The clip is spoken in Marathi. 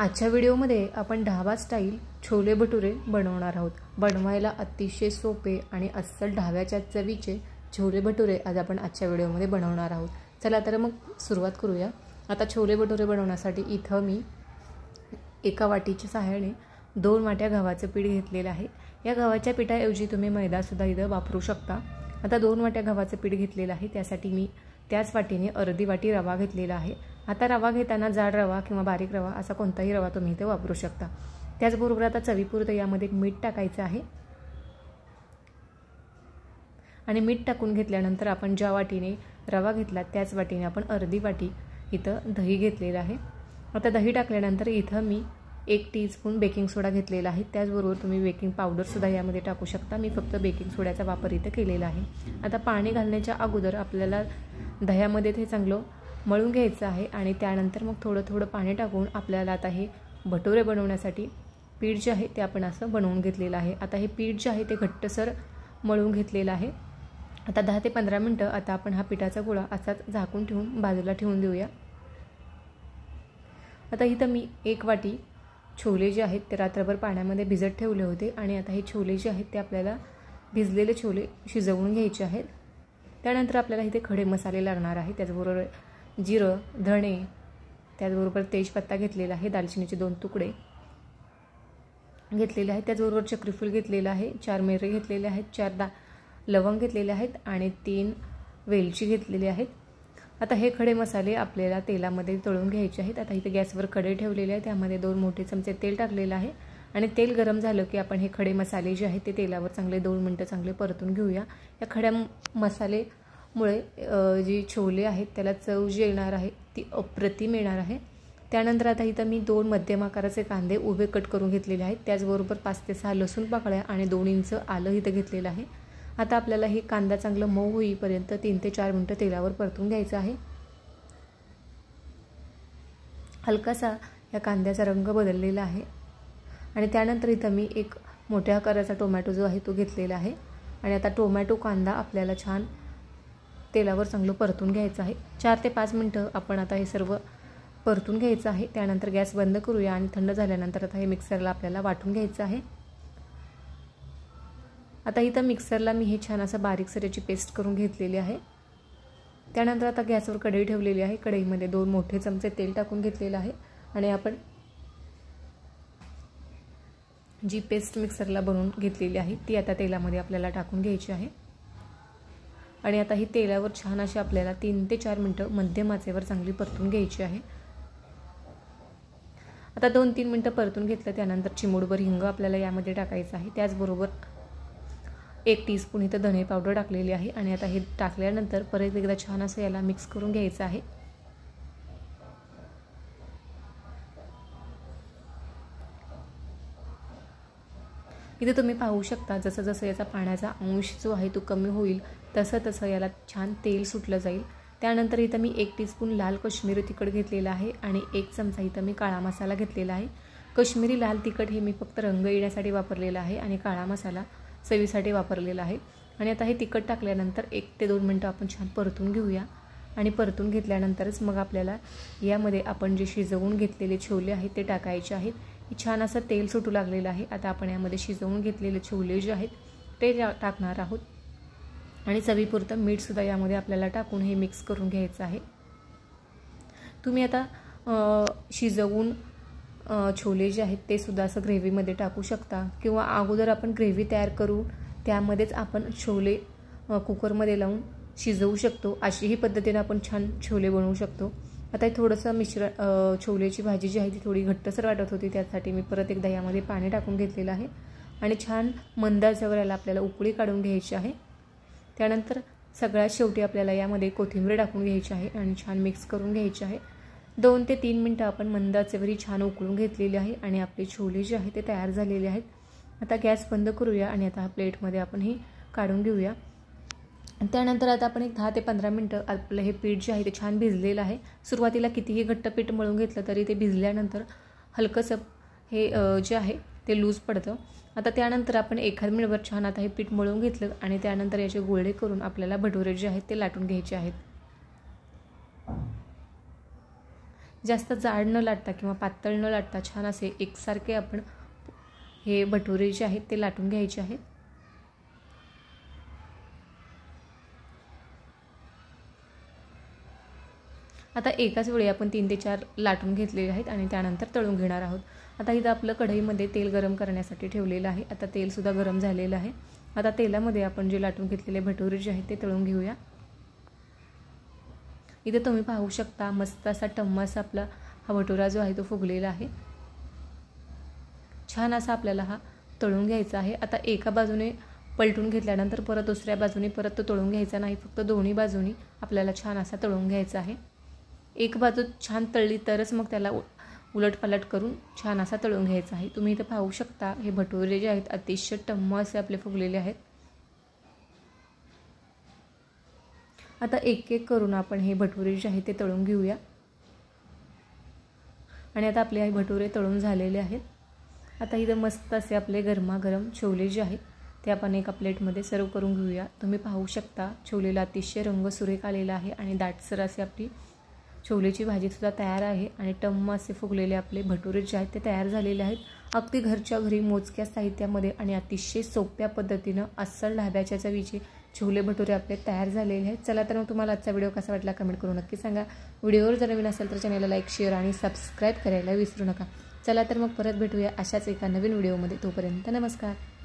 आजच्या व्हिडिओमध्ये आपण ढाबा स्टाईल छोले भटुरे बनवणार आहोत बनवायला अतिशय सोपे आणि अस्सल ढाब्याच्या चवीचे छोले भटुरे आज आपण आजच्या व्हिडिओमध्ये बनवणार आहोत चला तर मग सुरुवात करूया आता छोले भटुरे बनवण्यासाठी इथं मी एका वाटीच्या सहाय्याने दोन वाट्या गव्हाचं पीठ घेतलेलं आहे या गव्हाच्या पिठाऐवजी तुम्ही मैदासुद्धा इथं वापरू शकता आता दोन वाट्या गव्हाचं पीठ घेतलेलं आहे त्यासाठी मी त्याच वाटीने अर्धी वाटी रवा घेतलेला आहे आता रवा घेताना जाड रवा किंवा बारीक रवा असा कोणताही रवा तुम्ही इथे वापरू शकता त्याचबरोबर आता चवीपुरतं यामध्ये मीठ टाकायचं आहे आणि मीठ टाकून घेतल्यानंतर आपण ज्या वाटीने रवा घेतला त्याच वाटीने आपण अर्धी वाटी इथं दही घेतलेलं आहे आता दही टाकल्यानंतर इथं मी एक स्पून बेकिंग सोडा घेतलेला आहे त्याचबरोबर तुम्ही बेकिंग पावडरसुद्धा यामध्ये टाकू शकता मी फक्त बेकिंग सोड्याचा वापर इथे केलेला आहे आता पाणी घालण्याच्या अगोदर आपल्याला दह्यामध्ये ते चांगलं मळून घ्यायचं आहे आणि त्यानंतर मग थोडं थोडं पाणी टाकून आपल्याला आता हे भटोरे बनवण्यासाठी पीठ जे आहे ते आपण असं बनवून घेतलेलं आहे आता हे पीठ जे आहे ते घट्टसर मळून घेतलेलं आहे आता दहा ते पंधरा मिनटं आता आपण हा पिठाचा गोळा असाच झाकून ठेवून बाजूला ठेवून देऊया आता इथं मी एक वाटी छोले जे आहेत ते रात्रभर पाण्यामध्ये भिजत ठेवले होते आणि आता हे छोले जे आहेत ते आपल्याला भिजलेले छोले शिजवून घ्यायचे आहेत त्यानंतर आपल्याला इथे खडे मसाले लागणार आहे त्याचबरोबर जिरं धणे त्याचबरोबर तेजपत्ता घेतलेला आहे दालचिनीचे दोन तुकडे घेतलेले आहेत त्याचबरोबर चक्रीफूल घेतलेलं आहे चार मिरे घेतलेले आहेत चार दा लवंग घेतलेले आहेत आणि तीन वेलची घेतलेली आहेत आता हे खडे मसाले आपल्याला तेलामध्ये तळून घ्यायचे आहेत आता इथे गॅसवर खडे ठेवलेले आहेत त्यामध्ये दोन मोठे चमचे तेल टाकलेलं आहे आणि तेल गरम झालं की आपण हे खडे मसाले जे आहेत ते तेलावर चांगले दोन मिनटं चांगले परतून घेऊया या खड्या मसालेमुळे जी छोले आहेत त्याला चव जी येणार आहे ती अप्रतिम येणार आहे त्यानंतर आता इथं मी दोन मध्यम आकाराचे कांदे उभे कट करून घेतलेले आहेत त्याचबरोबर पाच ते सहा लसूण पाकळ्या आणि दोन इंच आलं इथं घेतलेलं आहे आता आपल्याला हे कांदा चांगलं मऊ होईपर्यंत तीन ते चार मिनटं तेलावर परतून घ्यायचं आहे हलकासा या कांद्याचा रंग बदललेला आहे आणि त्यानंतर इथं मी एक मोठ्या आकाराचा टोमॅटो जो आहे तो घेतलेला आहे आणि आता टोमॅटो कांदा आपल्याला छान तेलावर चांगलं परतून घ्यायचं आहे चार ते पाच मिनटं आपण आता हे सर्व परतून घ्यायचं आहे त्यानंतर गॅस बंद करूया आणि थंड झाल्यानंतर आता हे मिक्सरला आपल्याला वाटून घ्यायचं आहे आता इथं मिक्सरला मी हे छान असं बारीक सऱ्याची पेस्ट करून घेतलेली आहे त्यानंतर आता गॅसवर कढई ठेवलेली आहे कढईमध्ये दोन मोठे चमचे तेल टाकून घेतलेलं आहे आणि आपण जी पेस्ट मिक्सरला बनवून घेतलेली आहे ती आता तेलामध्ये आपल्याला टाकून घ्यायची आहे आणि आता ही तेलावर छान अशी आपल्याला तीन ते चार मिनटं मध्यम आचेवर चांगली परतून घ्यायची आहे आता दोन तीन मिनटं परतून घेतलं त्यानंतर चिमूडभर हिंग आपल्याला यामध्ये टाकायचं आहे त्याचबरोबर एक टीस्पून इथं धणे पावडर टाकलेली आहे आणि आता हे टाकल्यानंतर परत एकदा छान असं याला मिक्स करून घ्यायचं आहे इथे तुम्ही पाहू शकता जसं जसं याचा पाण्याचा अंश जो आहे तो कमी होईल तसं तसं याला छान तेल सुटलं जाईल त्यानंतर इथं मी एक टीस्पून लाल कश्मीरी तिखट घेतलेलं आहे आणि एक चमचा इथं मी काळा मसाला घेतलेला आहे कश्मीरी लाल तिखट हे मी फक्त रंग येण्यासाठी वापरलेलं आहे आणि काळा मसाला चवीसाठी वापरलेलं आहे आणि आता हे तिखट टाकल्यानंतर एक ते दोन मिनटं आपण छान परतून घेऊया आणि परतून घेतल्यानंतरच मग आपल्याला यामध्ये आपण जे शिजवून घेतलेले छोले आहेत ते टाकायचे आहेत छान असं तेल सुटू लागलेलं आहे आता आपण यामध्ये शिजवून घेतलेले छोले जे आहेत ते टाकणार आहोत आणि चवीपुरतं मीठसुद्धा यामध्ये आपल्याला टाकून हे मिक्स करून घ्यायचं आहे तुम्ही आता शिजवून छोले जे आहेत ते सुद्धा असं ग्रेव्हीमध्ये टाकू शकता किंवा अगोदर आपण ग्रेव्ही तयार करू त्यामध्येच आपण छोले कुकरमध्ये लावून शिजवू शकतो अशीही पद्धतीने आपण छान छोले बनवू शकतो आता हे थोडंसं मिश्रण छोलेची भाजी जी आहे ती थोडी घट्टसर वाटत होती त्यासाठी मी परत एकदा यामध्ये पाणी टाकून घेतलेलं आहे आणि छान मंदाच्यावर याला आपल्याला उकळी काढून घ्यायची आहे त्यानंतर सगळ्यात शेवटी आपल्याला यामध्ये कोथिंबीर टाकून घ्यायची आहे आणि छान मिक्स करून घ्यायची आहे दोन ते तीन मिनटं आपण मंदाचे वरी छान उकळून घेतलेली आहे आणि आपले छोले जे आहे ते तयार झालेले आहेत आता गॅस बंद करूया आणि आता प्लेटमध्ये आपण हे काढून घेऊया त्यानंतर आता आपण एक दहा ते पंधरा मिनटं आपलं हे पीठ जे आहे ते छान भिजलेलं आहे सुरुवातीला कितीही घट्ट पीठ मळून घेतलं तरी ते भिजल्यानंतर हलकंसं हे जे आहे ते लूज पडतं आता त्यानंतर आपण एखाद मिनटभर छान आता हे पीठ मळून घेतलं आणि त्यानंतर याचे गोळे करून आपल्याला भटुरे जे आहेत ते लाटून घ्यायचे आहेत जास्त जाड न लाटता किंवा पातळ न लाटता छान असे एकसारखे आपण हे भटुरे जे आहेत ते लाटून घ्यायचे आहेत आता एकाच वेळी आपण तीन ते चार लाटून घेतलेले आहेत आणि त्यानंतर तळून घेणार आहोत आता इथं आपलं कढईमध्ये तेल गरम करण्यासाठी ठेवलेलं आहे आता तेलसुद्धा गरम झालेलं आहे आता तेलामध्ये आपण जे लाटून घेतलेले भटुरे जे आहेत ते तळून घेऊया इथे तुम्ही पाहू शकता मस्त असा टम्मासा आपला हा भटुरा जो आहे तो फुगलेला आहे छान असा आपल्याला हा तळून घ्यायचा आहे आता एका बाजूने पलटून घेतल्यानंतर परत दुसऱ्या बाजूने परत तो तळून घ्यायचा नाही फक्त दोन्ही बाजूनी आपल्याला छान असा तळून घ्यायचा आहे एक बाजू छान तळली तरच मग त्याला उलटपालट करून छान असा तळून घ्यायचा आहे तुम्ही इथं पाहू शकता हे भटुरे जे आहेत अतिशय टम्म असे आपले फुगलेले आहेत आता एक एक करून आपण हे भटुरे जे आहे ते तळून घेऊया आणि आता आपले हे भटुरे तळून झालेले आहेत आता इथं मस्त असे आपले गरमागरम छोले जे आहेत ते आपण एका प्लेटमध्ये सर्व करून घेऊया तुम्ही पाहू शकता छोलेला अतिशय रंग सुरेख आलेला आहे आणि दाटसर असे आपली छोलेची भाजीसुद्धा तयार आहे आणि टम्म असे फुगलेले आपले भटुरे जे आहेत ते तयार झालेले आहेत अगदी घरच्या घरी मोजक्या साहित्यामध्ये आणि अतिशय सोप्या पद्धतीनं अस्सल ढाब्याच्या चवीचे छोले भटुरे आपले तयार झालेले आहेत चला तर मग तुम्हाला आजचा व्हिडिओ कसा वाटला कमेंट करून नक्की सांगा व्हिडिओवर जर नवीन असेल तर चॅनलला लाईक शेअर आणि सबस्क्राईब करायला विसरू नका चला तर मग परत भेटूया अशाच एका नवीन व्हिडिओमध्ये तोपर्यंत नमस्कार